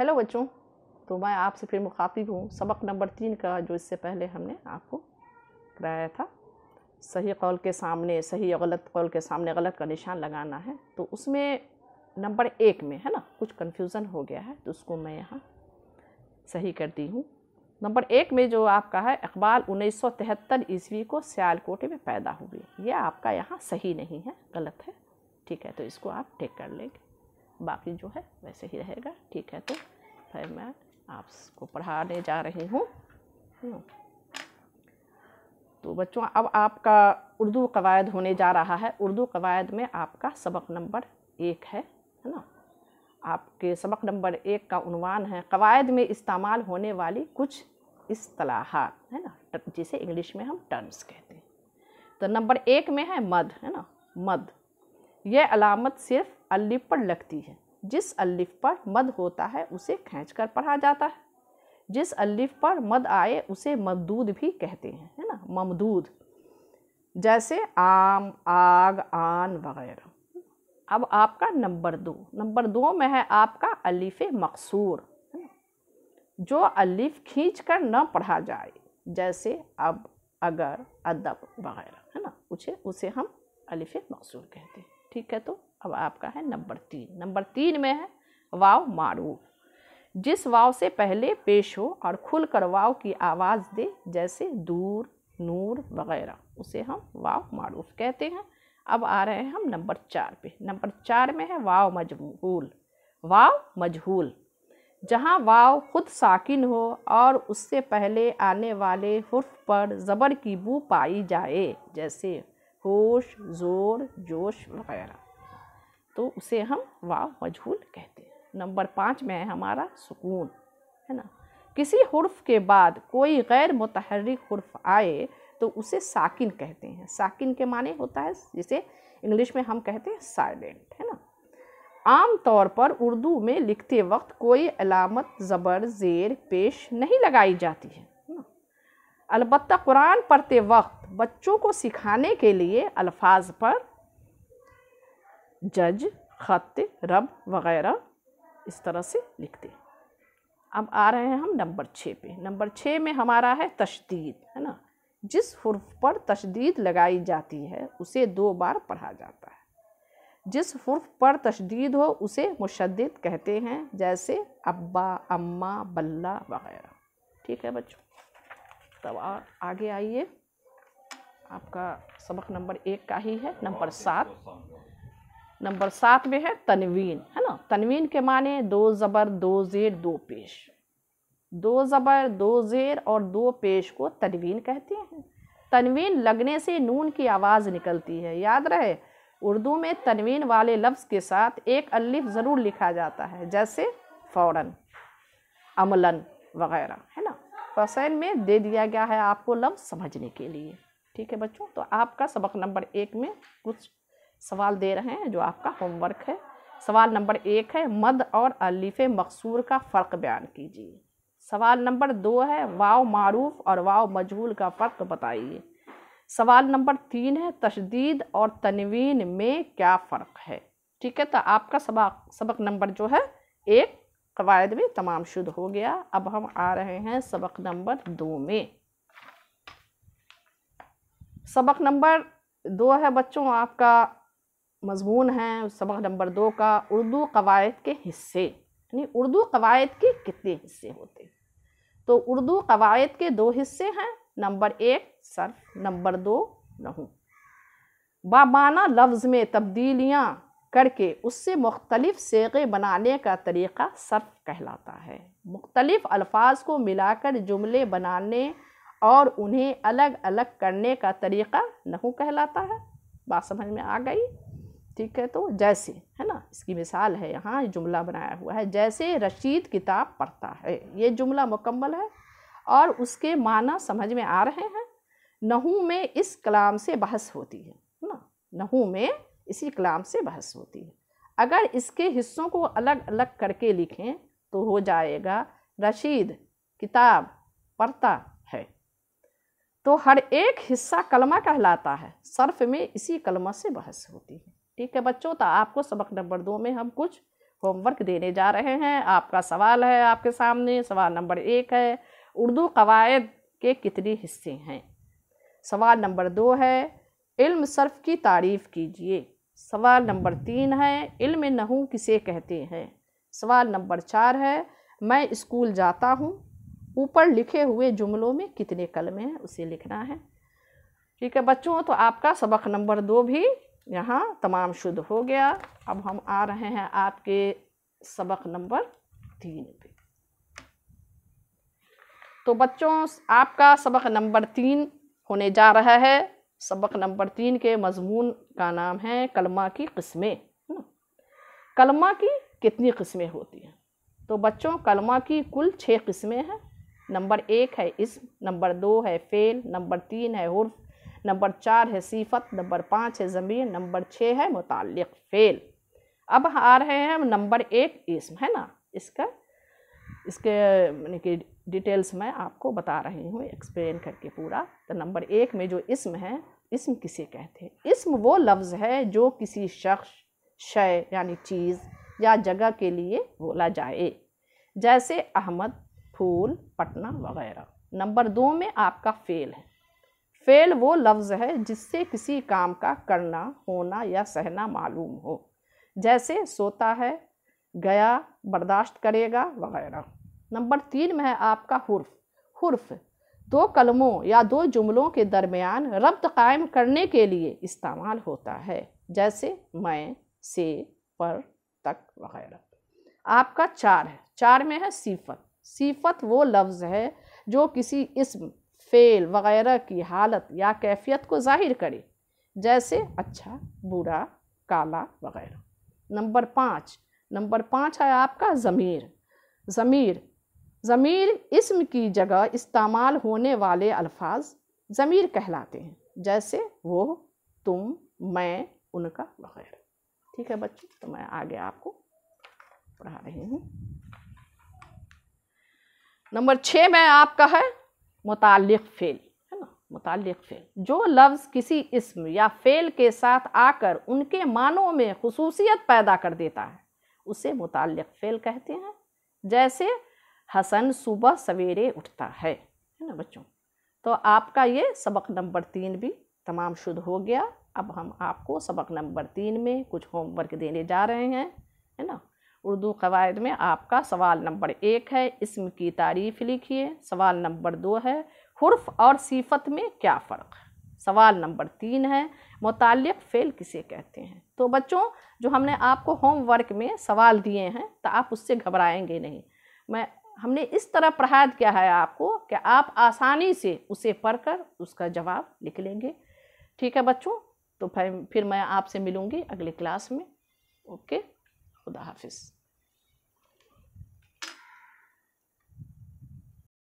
Hello बच्चों तो मैं आपसे फिर मुखातिब हूँ सबक नंबर तीन का जो इससे पहले हमने आपको कराया था सही कौल के सामने सही गलत कौल के सामने गलत का निशान लगाना है तो उसमें नंबर एक में है ना कुछ कन्फ्यूज़न हो गया है तो उसको मैं यहाँ सही करती हूँ नंबर एक में जो आपका है इकबाल उन्नीस सौ तिहत्तर ईस्वी को सियालकोटे में पैदा हुए ये आपका यहाँ सही नहीं है गलत है ठीक है तो इसको आप टेक कर लेंगे बाकी जो है वैसे ही रहेगा ठीक है तो है मैं आपको पढ़ाने जा रही हूँ हम्म। तो बच्चों अब आपका उर्दू कवायद होने जा रहा है उर्दू कवायद में आपका सबक नंबर एक है है ना आपके सबक नंबर एक का उनवान है कवायद में इस्तेमाल होने वाली कुछ असलाहत है ना जिसे इंग्लिश में हम टर्म्स कहते हैं तो नंबर एक में है मद है ना मद यह अलामत सिर्फ अली पर लगती है जिस अलिफ पर मद होता है उसे खींच कर पढ़ा जाता है जिस अलिफ पर मद आए उसे ममदूद भी कहते हैं है ना ममदूद जैसे आम आग आन वगैरह अब आपका नंबर दो नंबर दो में है आपका अलिफ मकसूर जो अलिफ खींच कर न पढ़ा जाए जैसे अब अगर अदब वगैरह है ना उसे उसे हम अलिफ मकसूर कहते हैं ठीक है तो अब आपका है नंबर तीन नंबर तीन में है वाव मारू जिस वाव से पहले पेश हो और खुल कर वाव की आवाज़ दे जैसे दूर नूर वगैरह उसे हम वाव मारूफ कहते हैं अब आ रहे हैं हम नंबर चार पे नंबर चार में है वाव मजहूल वाव मजहूल जहाँ वाव खुद साकिन हो और उससे पहले आने वाले हर्फ़ पर ज़बर की बू पाई जाए जैसे होश ज़ोर जोश वगैरह तो उसे हम वाह मजहूल कहते हैं नंबर पाँच में है हमारा सुकून है ना किसी हर्फ के बाद कोई गैर मतहरक हर्फ आए तो उसे साकिन कहते हैं साकिन के माने होता है जिसे इंग्लिश में हम कहते हैं साइलेंट है ना आम तौर पर उर्दू में लिखते वक्त कोई अलामत ज़बर ज़ेर पेश नहीं लगाई जाती है अलबत् कुरान पढ़ते वक्त बच्चों को सिखाने के लिए अल्फाज पर जज खत रब वगैरह इस तरह से लिखते हैं अब आ रहे हैं हम नंबर छः पे नंबर छः में हमारा है तशदीद है ना जिस हर्फ पर तशदीद लगाई जाती है उसे दो बार पढ़ा जाता है जिस हर्फ पर तशदीद हो उसे मुशद कहते हैं जैसे अब्बा अम्मा बल्ला वगैरह ठीक है बच्चों तब आ, आगे आइए आपका सबक नंबर एक का ही है नंबर सात नंबर सात में है तनवीन है ना तनवीन के माने दो ज़बर दो ज़ेर दो पेश दो ज़बर दो ज़ेर और दो पेश को तनवीन कहते हैं तनवीन लगने से नून की आवाज़ निकलती है याद रहे उर्दू में तनवीन वाले लफ्ज़ के साथ एक अलिफ ज़रूर लिखा जाता है जैसे फ़ौरन अमलन वगैरह है ना फसैन में दे दिया गया है आपको लफ्ज़ समझने के लिए ठीक है बच्चों तो आपका सबक नंबर एक में कुछ सवाल दे रहे हैं जो आपका होमवर्क है सवाल नंबर एक है मद और अलीफ मकसूर का फ़र्क बयान कीजिए सवाल नंबर दो है वाव मारूफ और वाव मजहूल का फ़र्क बताइए सवाल नंबर तीन है तशदीद और तनवीन में क्या फ़र्क है ठीक है तो आपका सबक सबक नंबर जो है एक कवायद में तमाम शुद्ध हो गया अब हम आ रहे हैं सबक नंबर दो में सबक नंबर दो है बच्चों आपका मजमून हैं सबक नंबर दो का उर्दू कवायद के हिस्से यानी उर्दू कवायद के कितने हिस्से होते तो उर्दू कवायद के दो हिस्से हैं नंबर एक सर्फ नंबर दो नहू बाबाना लफ्ज़ में तब्दीलियाँ करके उससे मुख्तलिफ सेगे बनाने का तरीक़ा सर्फ कहलाता है मुख्तलिफ अल्फाज को मिलाकर जुमले बनाने और उन्हें अलग अलग करने का तरीक़ा नहू कहलाता है बात समझ में आ गई ठीक है तो जैसे है ना इसकी मिसाल है यहाँ जुमला बनाया हुआ है जैसे रशीद किताब पढ़ता है ये जुमला मुकम्मल है और उसके माना समझ में आ रहे हैं नहू में इस कलाम से बहस होती है ना नहू में इसी कलाम से बहस होती है अगर इसके हिस्सों को अलग अलग करके लिखें तो हो जाएगा रशीद किताब पढ़ता है तो हर एक हिस्सा कलमा कहलाता है सर्फ में इसी कलमा से बहस होती है ठीक है बच्चों तो आपको सबक नंबर दो में हम कुछ होमवर्क देने जा रहे हैं आपका सवाल है आपके सामने सवाल नंबर एक है उर्दू कवायद के कितने हिस्से हैं सवाल नंबर दो है इल्म सर्फ की तारीफ़ कीजिए सवाल नंबर तीन है इल्म नहू किसे कहते हैं सवाल नंबर चार है मैं स्कूल जाता हूँ ऊपर लिखे हुए जुमलों में कितने कलमे हैं उसे लिखना है ठीक है बच्चों तो आपका सबक नंबर दो भी यहाँ तमाम शुद्ध हो गया अब हम आ रहे हैं आपके सबक नंबर तीन पे तो बच्चों आपका सबक नंबर तीन होने जा रहा है सबक नंबर तीन के मजमून का नाम है कलमा की किस्में कलमा की कितनी किस्में होती हैं तो बच्चों कलमा की कुल छः किस्में हैं नंबर एक है इस्म नंबर दो है फ़ेल नंबर तीन है उर्फ नंबर चार है सिफत नंबर पाँच है ज़मीर नंबर छः है मुतल फ़ेल अब आ रहे हैं नंबर एक इसम है ना इसका इसके यानी कि डिटेल्स मैं आपको बता रही हूँ एक्सप्लेन करके पूरा तो नंबर एक में जो इसम है इसम किसे कहते हैं इसम वो लफ्ज़ है जो किसी शख्स शय यानी चीज़ या जगह के लिए बोला जाए जैसे अहमद फूल पटना वगैरह नंबर दो में आपका फेल है फेल वो लफ्ज़ है जिससे किसी काम का करना होना या सहना मालूम हो जैसे सोता है गया बर्दाश्त करेगा वगैरह नंबर तीन में है आपका हुर्फ हुर्फ दो कलमों या दो जुमलों के दरमियान रब्त कायम करने के लिए इस्तेमाल होता है जैसे मैं से पर तक वगैरह आपका चार है चार में है सीफत सीफत वो लफ्ज़ है जो किसी इसम फेल वगैरह की हालत या कैफियत को जाहिर करे जैसे अच्छा बुरा काला वगैरह नंबर पाँच नंबर पाँच है आपका ज़मीर ज़मीर ज़मीर इसम की जगह इस्तेमाल होने वाले अल्फाज ज़मीर कहलाते हैं जैसे वो तुम मैं उनका वगैरह ठीक है बच्चों तो मैं आगे आपको पढ़ा रही हूँ नंबर छः में आपका है मुतल फ़ेल है ना मुतल फ़ेल जो लफ्ज़ किसी इसम या फ़ेल के साथ आकर उनके मानों में खसूसियत पैदा कर देता है उसे मुतल फ़ेल कहते हैं जैसे हसन सुबह सवेरे उठता है है ना बच्चों तो आपका ये सबक नंबर तीन भी तमाम शुद्ध हो गया अब हम आपको सबक नंबर तीन में कुछ होमवर्क देने जा रहे हैं है ना उर्दू कवायद में आपका सवाल नंबर एक है इसम की तारीफ़ लिखिए सवाल नंबर दो है हर्फ और सिफत में क्या फ़र्क सवाल नंबर तीन है मुतल फ़ेल किसे कहते हैं तो बच्चों जो हमने आपको होमवर्क में सवाल दिए हैं तो आप उससे घबराएंगे नहीं मैं हमने इस तरह पढ़ाया क्या है आपको कि आप आसानी से उसे पढ़कर उसका जवाब लिख लेंगे ठीक है बच्चों तो फिर मैं आपसे मिलूँगी अगले क्लास में ओके Khuda Hafiz.